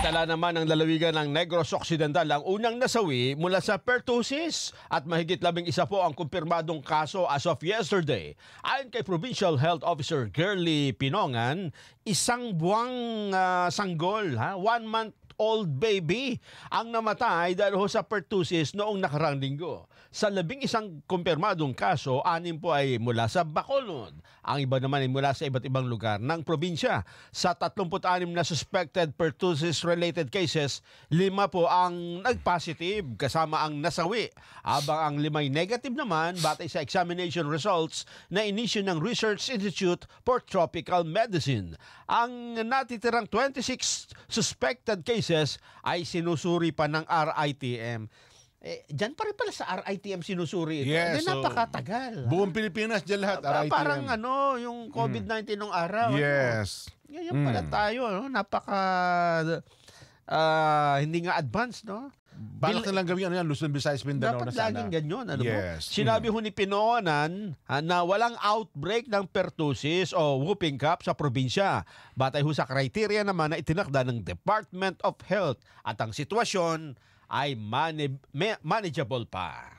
Samantala naman ang lalawigan ng Negros Occidental ang unang nasawi mula sa pertussis at mahigit labing isa po ang kumpirmadong kaso as of yesterday. Ayon kay Provincial Health Officer Gerly Pinongan, isang buwang uh, sanggol, ha? one month old baby ang namatay dahil ho sa pertussis noong nakarang linggo. Sa labing isang kumpirmadong kaso, anim po ay mula sa Bacolod. Ang iba naman ay mula sa iba't ibang lugar ng probinsya. Sa 36 na suspected pertussis-related cases, lima po ang nagpositive kasama ang nasawi. Habang ang limay negative naman batay sa examination results na inisyo ng Research Institute for Tropical Medicine. Ang natitirang 26 suspected cases cases ay sinusuri pa ng RITM. Eh, diyan pa rin pala sa RITM sinusuri ito. Yes, so, napakatagal. Buong Pilipinas dyan lahat, pa- RITM. Parang ano, yung COVID-19 mm. nung araw. Ano? Yes. Mm. Ano? Ngayon mm. pala tayo, no? napaka... Uh, hindi nga advanced, no? Balak Bil- nilang gawin ano yan, Luzon, Visayas, Mindanao Dapat na sana. laging ganyan. Ano yes. mo? Sinabi hmm. ho ni Pinonan ah, na walang outbreak ng pertussis o whooping cough sa probinsya. Batay ho sa kriteria naman na itinakda ng Department of Health at ang sitwasyon ay manib- manageable pa.